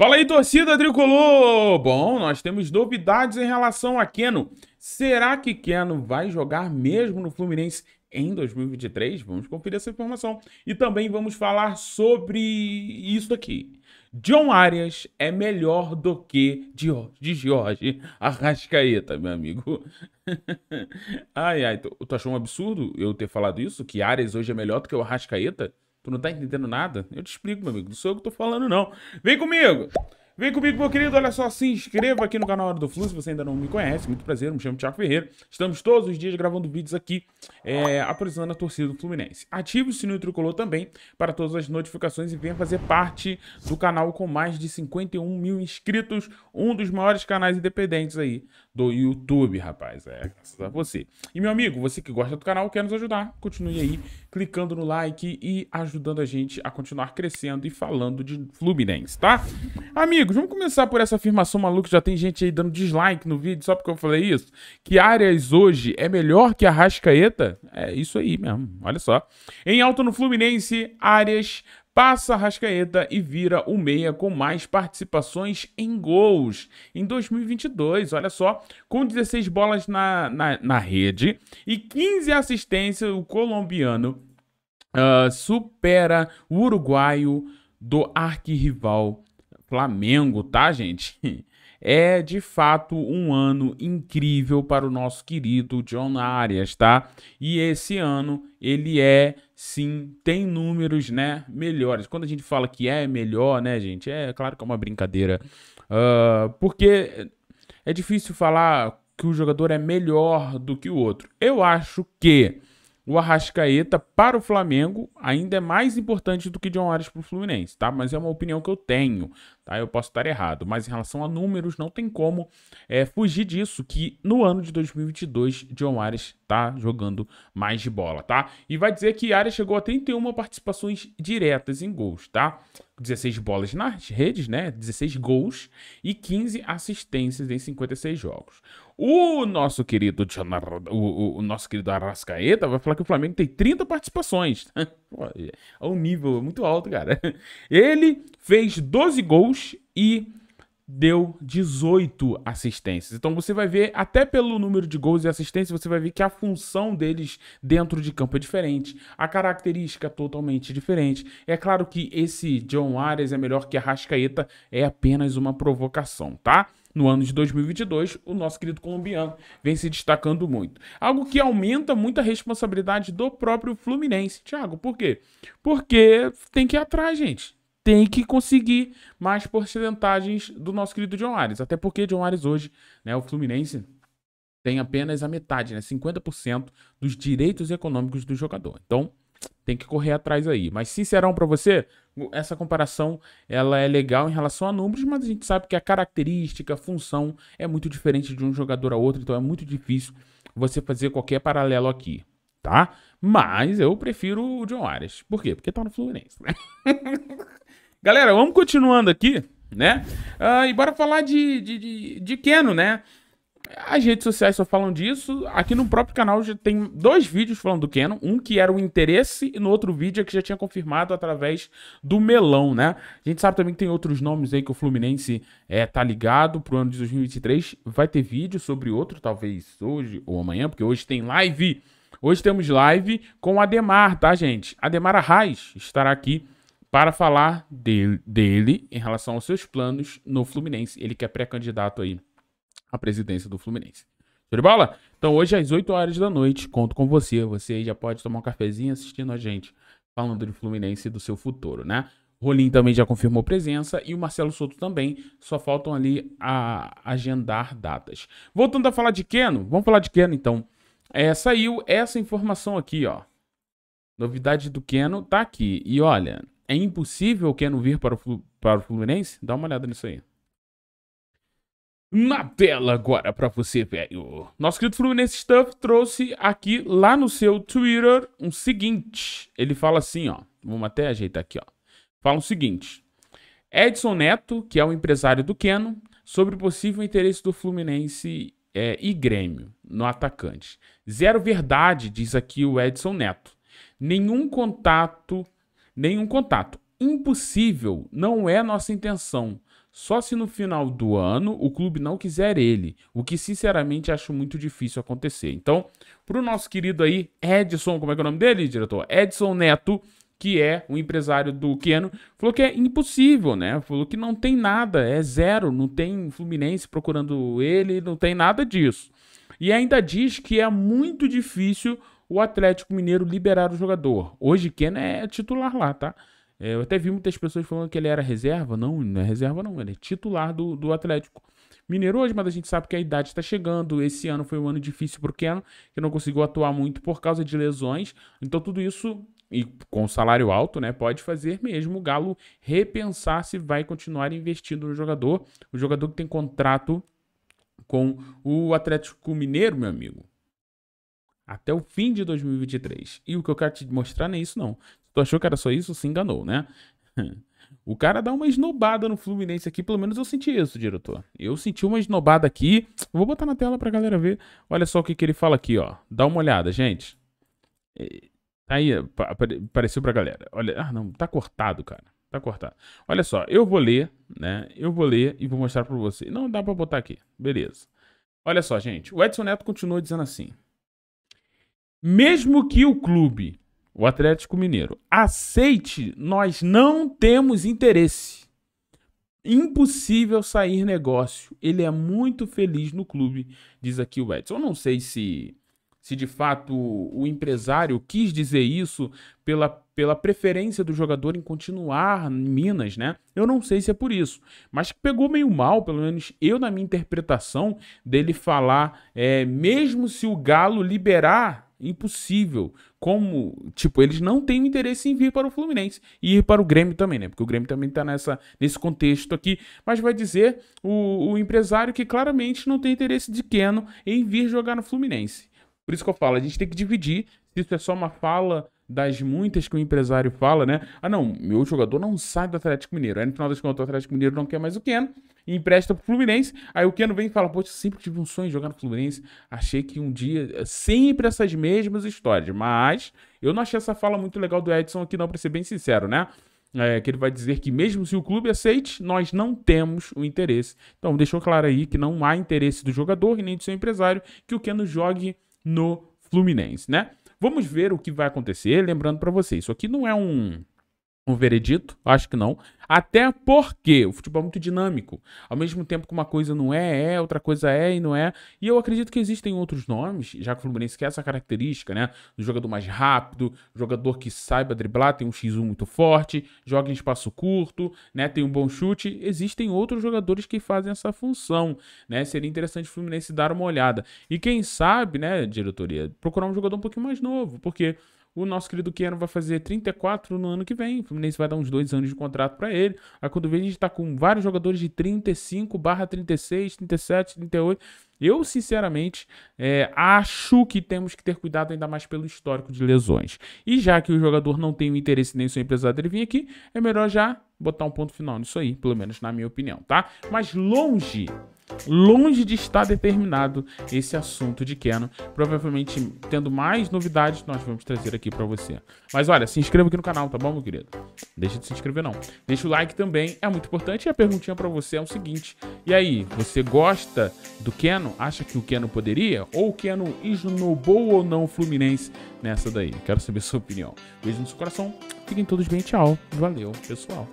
Fala aí, torcida tricolor! Bom, nós temos novidades em relação a Keno. Será que Keno vai jogar mesmo no Fluminense em 2023? Vamos conferir essa informação. E também vamos falar sobre isso aqui. John Arias é melhor do que de Jorge Arrascaeta, meu amigo. ai, ai, tu, tu, achou um absurdo eu ter falado isso? Que Arias hoje é melhor do que o Arrascaeta? Tu não tá entendendo nada? Eu te explico, meu amigo. Não sou eu que tô falando, não. Vem comigo! Vem comigo, meu querido. Olha só, se inscreva aqui no canal Hora do Flu, se você ainda não me conhece. Muito prazer, me chamo Thiago Ferreira. Estamos todos os dias gravando vídeos aqui, é, a torcida do Fluminense. Ative o sininho tricolor também para todas as notificações e venha fazer parte do canal com mais de 51 mil inscritos. Um dos maiores canais independentes aí do YouTube, rapaz. É, graças a você. E, meu amigo, você que gosta do canal, quer nos ajudar, continue aí clicando no like e ajudando a gente a continuar crescendo e falando de Fluminense, tá? Amigo, amigos, vamos começar por essa afirmação maluca. Já tem gente aí dando dislike no vídeo só porque eu falei isso. Que Arias hoje é melhor que a Rascaeta? É isso aí mesmo, olha só. Em alta no Fluminense, Arias passa a Rascaeta e vira o meia com mais participações em gols em 2022, olha só, com 16 bolas na, na, na rede e 15 assistências, o colombiano uh, supera o uruguaio do arquirrival Flamengo, tá, gente? É de fato um ano incrível para o nosso querido John Arias, tá? E esse ano ele é sim, tem números, né, melhores. Quando a gente fala que é melhor, né, gente, é claro que é uma brincadeira. Uh, porque é difícil falar que o jogador é melhor do que o outro. Eu acho que o Arrascaeta para o Flamengo ainda é mais importante do que John Arias para o Fluminense, tá? Mas é uma opinião que eu tenho, tá? Eu posso estar errado, mas em relação a números não tem como é, fugir disso que no ano de 2022 John Arias tá jogando mais de bola, tá? E vai dizer que Arias chegou a 31 participações diretas em gols, tá? 16 bolas nas redes, né? 16 gols e 15 assistências em 56 jogos. O nosso querido o, o nosso querido Arrascaeta vai falar que o Flamengo tem 30 participações. É um nível muito alto, cara. Ele fez 12 gols e deu 18 assistências. Então você vai ver, até pelo número de gols e assistências, você vai ver que a função deles dentro de campo é diferente, a característica é totalmente diferente. É claro que esse John Arias é melhor que a Rascaeta, é apenas uma provocação, tá? No ano de 2022, o nosso querido colombiano vem se destacando muito. Algo que aumenta muito a responsabilidade do próprio Fluminense. Thiago, por quê? Porque tem que ir atrás, gente tem que conseguir mais porcentagens do nosso querido John Ares. Até porque John Ares hoje, né, o Fluminense tem apenas a metade, né, 50% dos direitos econômicos do jogador. Então, tem que correr atrás aí. Mas sincerão para você, essa comparação ela é legal em relação a números, mas a gente sabe que a característica, a função é muito diferente de um jogador a outro, então é muito difícil você fazer qualquer paralelo aqui, tá? Mas eu prefiro o John Ares. Por quê? Porque tá no Fluminense, né? Galera, vamos continuando aqui, né? Uh, e bora falar de, de, de, de Keno, né? As redes sociais só falam disso. Aqui no próprio canal já tem dois vídeos falando do Queno. Um que era o interesse e no outro vídeo é que já tinha confirmado através do melão, né? A gente sabe também que tem outros nomes aí que o Fluminense é, tá ligado pro ano de 2023. Vai ter vídeo sobre outro, talvez hoje ou amanhã, porque hoje tem live. Hoje temos live com Ademar, tá, gente? Ademar Arraes estará aqui para falar de, dele em relação aos seus planos no Fluminense. Ele que é pré-candidato aí à presidência do Fluminense. Show de bola? Então hoje às 8 horas da noite, conto com você. Você aí já pode tomar um cafezinho assistindo a gente falando do Fluminense e do seu futuro, né? Rolim também já confirmou presença e o Marcelo Souto também. Só faltam ali a agendar datas. Voltando a falar de Keno, vamos falar de Keno então. É, saiu essa informação aqui, ó. Novidade do Keno tá aqui. E olha, é impossível o Keno vir para o, para o Fluminense? Dá uma olhada nisso aí. Na tela agora para você, velho. Nosso querido Fluminense Stuff trouxe aqui lá no seu Twitter um seguinte. Ele fala assim, ó. Vamos até ajeitar aqui, ó. Fala o seguinte. Edson Neto, que é o empresário do Keno, sobre o possível interesse do Fluminense é, e Grêmio no atacante. Zero verdade, diz aqui o Edson Neto. Nenhum contato nenhum contato. Impossível não é nossa intenção. Só se no final do ano o clube não quiser ele, o que sinceramente acho muito difícil acontecer. Então, para o nosso querido aí, Edson, como é, que é o nome dele, diretor? Edson Neto, que é o empresário do Keno, falou que é impossível, né? Falou que não tem nada, é zero, não tem Fluminense procurando ele, não tem nada disso. E ainda diz que é muito difícil o Atlético Mineiro liberar o jogador. Hoje Ken é titular lá, tá? É, eu até vi muitas pessoas falando que ele era reserva. Não, não é reserva, não. Ele é titular do, do Atlético Mineiro hoje, mas a gente sabe que a idade está chegando. Esse ano foi um ano difícil para o Keno, que não conseguiu atuar muito por causa de lesões. Então, tudo isso, e com salário alto, né, pode fazer mesmo o Galo repensar se vai continuar investindo no jogador. O jogador que tem contrato com o Atlético Mineiro, meu amigo até o fim de 2023. E o que eu quero te mostrar não é isso, não. Se tu achou que era só isso, se enganou, né? O cara dá uma esnobada no Fluminense aqui, pelo menos eu senti isso, diretor. Eu senti uma esnobada aqui. Vou botar na tela pra galera ver. Olha só o que, que ele fala aqui, ó. Dá uma olhada, gente. Tá aí, apareceu pra galera. Olha, ah não, tá cortado, cara. Tá cortado. Olha só, eu vou ler, né? Eu vou ler e vou mostrar pra você. Não dá pra botar aqui. Beleza. Olha só, gente. O Edson Neto continua dizendo assim. Mesmo que o clube, o Atlético Mineiro, aceite, nós não temos interesse. Impossível sair negócio. Ele é muito feliz no clube, diz aqui o Edson. Eu não sei se se de fato o empresário quis dizer isso pela, pela preferência do jogador em continuar em Minas, né? Eu não sei se é por isso, mas pegou meio mal, pelo menos eu na minha interpretação, dele falar, é, mesmo se o Galo liberar Impossível. Como, tipo, eles não têm interesse em vir para o Fluminense e ir para o Grêmio também, né? Porque o Grêmio também está nessa, nesse contexto aqui. Mas vai dizer o, o empresário que claramente não tem interesse de Keno em vir jogar no Fluminense. Por isso que eu falo, a gente tem que dividir se isso é só uma fala das muitas que o empresário fala, né? Ah, não, meu jogador não sai do Atlético Mineiro. Aí no final das contas, o Atlético Mineiro não quer mais o Keno e empresta pro Fluminense. Aí o Keno vem e fala: Poxa, sempre tive um sonho de jogar no Fluminense. Achei que um dia, sempre essas mesmas histórias. Mas eu não achei essa fala muito legal do Edson aqui, não, pra ser bem sincero, né? É, que ele vai dizer que mesmo se o clube aceite, nós não temos o interesse. Então deixou claro aí que não há interesse do jogador e nem do seu empresário que o Keno jogue no Fluminense, né? Vamos ver o que vai acontecer. Lembrando para vocês, isso aqui não é um, um veredito, acho que não. Até porque o futebol é muito dinâmico. Ao mesmo tempo que uma coisa não é, é, outra coisa é e não é. E eu acredito que existem outros nomes, já que o Fluminense quer essa característica, né? Do jogador mais rápido, jogador que saiba driblar, tem um X1 muito forte, joga em espaço curto, né? Tem um bom chute. Existem outros jogadores que fazem essa função, né? Seria interessante o Fluminense dar uma olhada. E quem sabe, né, diretoria, procurar um jogador um pouquinho mais novo, porque o nosso querido Queno vai fazer 34 no ano que vem. O Fluminense vai dar uns dois anos de contrato para ele ele. Aí quando vem, a gente tá com vários jogadores de 35 barra 36, 37, 38. Eu, sinceramente, é, acho que temos que ter cuidado ainda mais pelo histórico de lesões. E já que o jogador não tem o interesse nem seu empresário dele vir aqui, é melhor já botar um ponto final nisso aí, pelo menos na minha opinião, tá? Mas longe longe de estar determinado esse assunto de Canon. Provavelmente, tendo mais novidades, nós vamos trazer aqui para você. Mas olha, se inscreva aqui no canal, tá bom, meu querido? Deixa de se inscrever, não. Deixa o like também, é muito importante. E a perguntinha para você é o seguinte: e aí, você gosta do Canon? Acha que o Canon poderia? Ou o Canon esnobou ou não o Fluminense nessa daí? Quero saber a sua opinião. Beijo no seu coração, fiquem todos bem, tchau. Valeu, pessoal.